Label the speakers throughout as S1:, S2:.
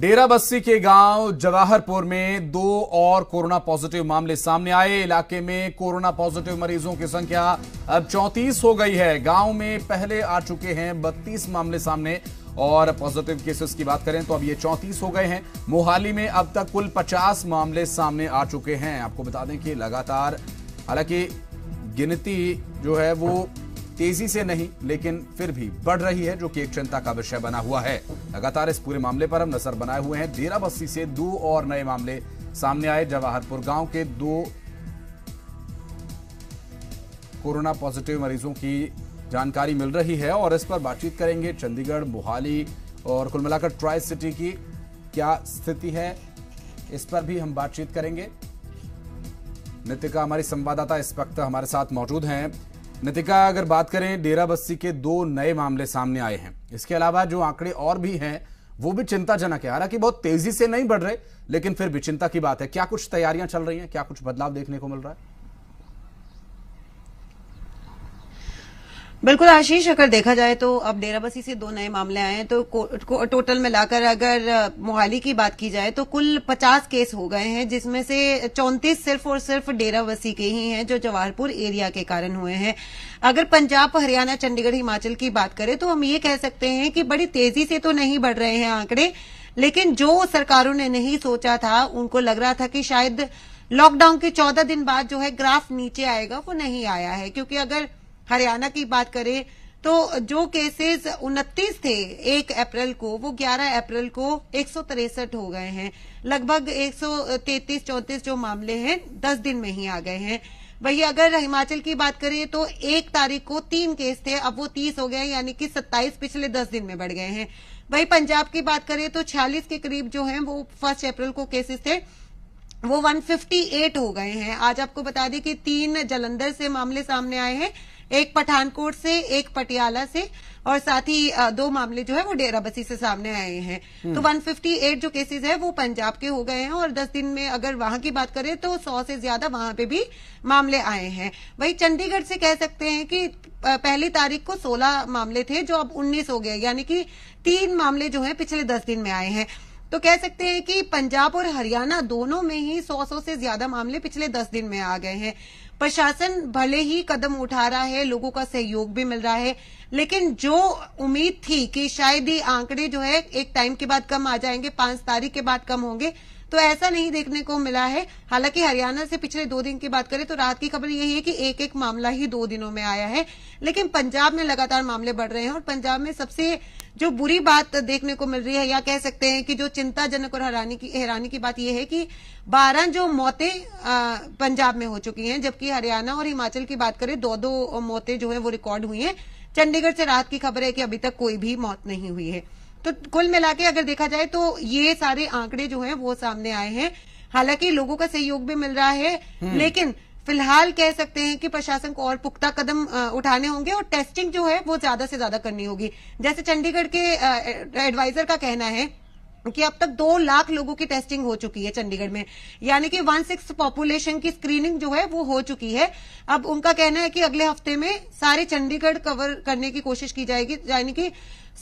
S1: डेरा बस्सी के गांव जवाहरपुर में दो और कोरोना पॉजिटिव मामले सामने आए इलाके में कोरोना पॉजिटिव मरीजों की संख्या अब 34 हो गई है गांव में पहले आ चुके हैं 32 मामले सामने और पॉजिटिव केसेस की बात करें तो अब ये 34 हो गए हैं मोहाली में अब तक कुल 50 मामले सामने आ चुके हैं आपको बता दें कि लगातार हालांकि गिनती जो है वो तेजी से नहीं लेकिन फिर भी बढ़ रही है जो कि एक चिंता का विषय बना हुआ है लगातार इस पूरे मामले पर हम नजर बनाए हुए हैं डेरा बस्ती से दो और नए मामले सामने आए जवाहरपुर गांव के दो कोरोना पॉजिटिव मरीजों की जानकारी मिल रही है और इस पर बातचीत करेंगे चंडीगढ़ मोहाली और कुल मिलाकर ट्राई सिटी की क्या स्थिति है इस पर भी हम बातचीत करेंगे नितिका हमारी संवाददाता इस वक्त हमारे साथ मौजूद हैं नतिका अगर बात करें डेरा बस्सी के दो नए मामले सामने आए हैं इसके अलावा जो आंकड़े और भी हैं वो भी चिंताजनक है हालांकि बहुत तेजी से नहीं बढ़ रहे लेकिन फिर भी चिंता की बात है क्या कुछ तैयारियां चल रही हैं क्या कुछ बदलाव देखने को मिल रहा है
S2: बिल्कुल आशीष अगर देखा जाए तो अब डेराबसी से दो नए मामले आए हैं तो को, को, टोटल मिलाकर अगर मोहाली की बात की जाए तो कुल 50 केस हो गए हैं जिसमें से 34 सिर्फ और सिर्फ डेराबसी के ही हैं जो जवाहरपुर एरिया के कारण हुए हैं अगर पंजाब हरियाणा चंडीगढ़ हिमाचल की बात करें तो हम ये कह सकते हैं कि बड़ी तेजी से तो नहीं बढ़ रहे हैं आंकड़े लेकिन जो सरकारों ने नहीं सोचा था उनको लग रहा था कि शायद लॉकडाउन के चौदह दिन बाद जो है ग्राफ नीचे आएगा वो नहीं आया है क्योंकि अगर हरियाणा की बात करें तो जो केसेस उनतीस थे एक अप्रैल को वो 11 अप्रैल को एक हो गए हैं लगभग 133 34 जो मामले हैं 10 दिन में ही आ गए हैं वही अगर हिमाचल की बात करें तो एक तारीख को तीन केस थे अब वो तीस हो गए यानी कि 27 पिछले 10 दिन में बढ़ गए हैं वही पंजाब की बात करें तो 46 के करीब जो है वो फर्स्ट अप्रैल को केसेस थे वो 158 हो गए हैं आज आपको बता दें कि तीन जलंधर से मामले सामने आए हैं एक पठानकोट से एक पटियाला से और साथ ही दो मामले जो है वो डेराबसी से सामने आए हैं तो 158 हम्म। जो केसेस है वो पंजाब के हो गए हैं और 10 दिन में अगर वहां की बात करें तो 100 से ज्यादा वहां पे भी मामले आए हैं वही चंडीगढ़ से कह सकते हैं कि पहली तारीख को 16 मामले थे जो अब 19 हो गए यानी कि तीन मामले जो है पिछले दस दिन में आए हैं तो कह सकते हैं कि पंजाब और हरियाणा दोनों में ही 100-100 से ज्यादा मामले पिछले 10 दिन में आ गए हैं प्रशासन भले ही कदम उठा रहा है लोगों का सहयोग भी मिल रहा है लेकिन जो उम्मीद थी कि शायद ये आंकड़े जो है एक टाइम के बाद कम आ जाएंगे पांच तारीख के बाद कम होंगे तो ऐसा नहीं देखने को मिला है हालांकि हरियाणा से पिछले दो दिन की बात करें तो रात की खबर यही है कि एक एक मामला ही दो दिनों में आया है लेकिन पंजाब में लगातार मामले बढ़ रहे हैं और पंजाब में सबसे जो बुरी बात देखने को मिल रही है या कह सकते हैं कि जो चिंताजनक और हैरानी की हैरानी की बात यह है कि 12 जो मौतें पंजाब में हो चुकी हैं जबकि हरियाणा और हिमाचल की बात करें दो दो मौतें जो है वो रिकॉर्ड हुई हैं चंडीगढ़ से रात की खबर है कि अभी तक कोई भी मौत नहीं हुई है तो कुल मिला के अगर देखा जाए तो ये सारे आंकड़े जो हैं वो सामने आए हैं हालांकि लोगों का सहयोग भी मिल रहा है हम्म। लेकिन फिलहाल कह सकते हैं कि प्रशासन को और पुख्ता कदम उठाने होंगे और टेस्टिंग जो है वो ज्यादा से ज्यादा करनी होगी जैसे चंडीगढ़ के एडवाइजर का कहना है कि अब तक दो लाख लोगों की टेस्टिंग हो चुकी है चंडीगढ़ में यानी कि वन सिक्स पॉपुलेशन की स्क्रीनिंग जो है वो हो चुकी है अब उनका कहना है कि अगले हफ्ते में सारे चंडीगढ़ कवर करने की कोशिश की जाएगी यानी कि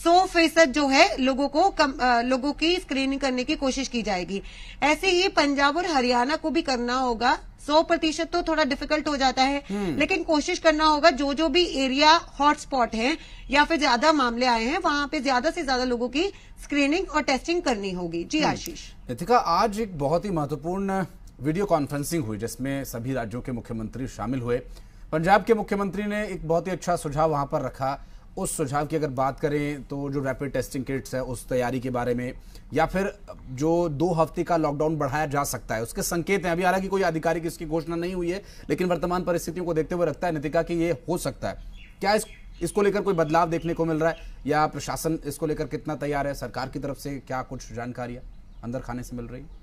S2: सौ फीसद जो है लोगों को कम, आ, लोगों की स्क्रीनिंग करने की कोशिश की जाएगी ऐसे ही पंजाब और हरियाणा को भी करना होगा सौ प्रतिशत तो थोड़ा डिफिकल्ट हो जाता है हम्म। लेकिन कोशिश करना होगा जो जो भी एरिया हॉटस्पॉट है या फिर ज्यादा मामले आए हैं वहां पे ज्यादा से ज्यादा लोगों की स्क्रीनिंग और टेस्टिंग करनी होगी जी हम्म। आशीष
S1: नितिका आज एक बहुत ही महत्वपूर्ण वीडियो कॉन्फ्रेंसिंग हुई जिसमें सभी राज्यों के मुख्यमंत्री शामिल हुए पंजाब के मुख्यमंत्री ने एक बहुत ही अच्छा सुझाव वहां पर रखा उस सुझाव की अगर बात करें तो जो रैपिड टेस्टिंग किट्स है उस तैयारी के बारे में या फिर जो दो हफ्ते का लॉकडाउन बढ़ाया जा सकता है उसके संकेत हैं अभी हालांकि कोई आधिकारिक इसकी घोषणा नहीं हुई है लेकिन वर्तमान परिस्थितियों को देखते हुए रखता है नितिका कि ये हो सकता है क्या इस इसको लेकर कोई बदलाव देखने को मिल रहा है या प्रशासन इसको लेकर कितना तैयार है सरकार की तरफ से क्या कुछ जानकारियाँ अंदर खाने से मिल रही है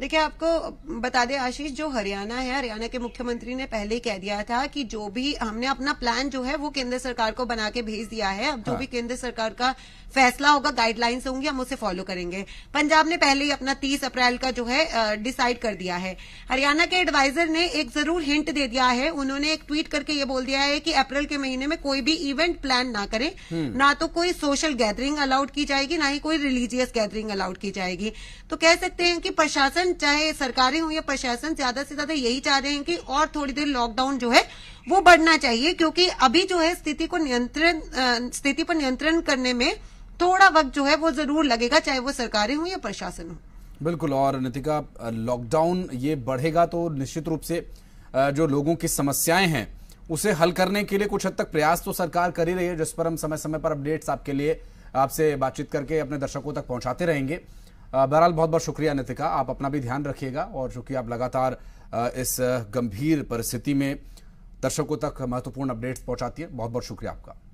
S2: देखिए आपको बता दें आशीष जो हरियाणा है हरियाणा के मुख्यमंत्री ने पहले ही कह दिया था कि जो भी हमने अपना प्लान जो है वो केंद्र सरकार को बना के भेज दिया है अब जो हाँ। भी केंद्र सरकार का फैसला होगा गाइडलाइंस होंगी हम उसे फॉलो करेंगे पंजाब ने पहले ही अपना तीस अप्रैल का जो है डिसाइड कर दिया है हरियाणा के एडवाइजर ने एक जरूर हिंट दे दिया है उन्होंने एक ट्वीट करके ये बोल दिया है कि अप्रैल के महीने में कोई भी इवेंट प्लान ना करें हम्म। ना तो कोई सोशल गैदरिंग अलाउड की जाएगी ना ही कोई रिलीजियस गैदरिंग अलाउड की जाएगी तो कह सकते हैं कि प्रशासन प्रशासन चाहे सरकारें हो या प्रशासन ज्यादा से ज्यादा यही चाह रहे हैं कि और थोड़ी देर लॉकडाउन जो है वो बढ़ना चाहिए क्योंकि अभी जो है स्थिति को नियंत्रण स्थिति पर नियंत्रण करने में थोड़ा वक्त जो है वो जरूर लगेगा चाहे वो सरकारें हो या प्रशासन हो
S1: बिल्कुल और नितिका लॉकडाउन ये बढ़ेगा तो निश्चित रूप से जो लोगों की समस्याएं हैं उसे हल करने के लिए कुछ हद तक प्रयास तो सरकार कर ही रही है जिस पर हम समय समय पर अपडेट्स आपके लिए आपसे बातचीत करके अपने दर्शकों तक पहुंचाते रहेंगे बहरहाल बहुत बहुत शुक्रिया नितिका आप अपना भी ध्यान रखिएगा और चूंकि आप लगातार इस गंभीर परिस्थिति में दर्शकों तक महत्वपूर्ण अपडेट्स पहुंचाती है बहुत बहुत शुक्रिया आपका